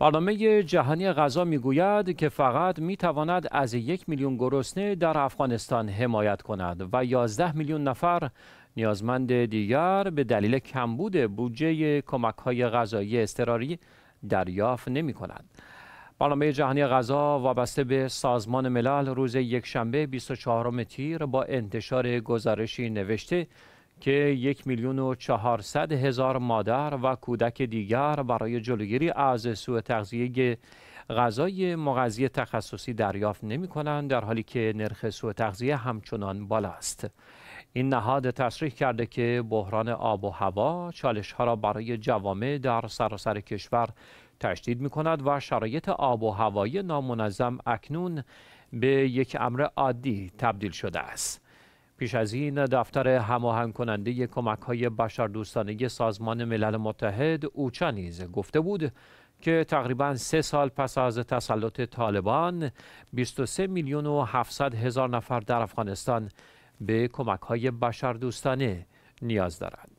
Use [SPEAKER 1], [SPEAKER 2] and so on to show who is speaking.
[SPEAKER 1] برنامه جهانی غذا میگوید که فقط می تواند از یک میلیون گرسنه در افغانستان حمایت کند و 11 میلیون نفر نیازمند دیگر به دلیل کمبود بودجه کمک های غذایی اضطراری دریافت نمی کند. برنامه جهانی غذا وابسته به سازمان ملل روز یکشنبه 24 تیر با انتشار گزارشی نوشته که یک میلیون و چهارصد هزار مادر و کودک دیگر برای جلوگیری از سوء تغذیه غذای مغذی تخصصی دریافت نمی کنند در حالی که نرخ سوء تغذیه همچنان بالا است. این نهاد تصریح کرده که بحران آب و هوا چالش ها را برای جوامع در سراسر کشور تشدید می کند و شرایط آب و هوایی نامنظم اکنون به یک امر عادی تبدیل شده است. پیش از این دفتر هماهنگ کننده کمک های بشردوستانه سازمان ملل متحد اوچا نیز گفته بود که تقریبا سه سال پس از تسلط طالبان 23 میلیون و 700 هزار نفر در افغانستان به کمک های بشردوستانه نیاز دارند.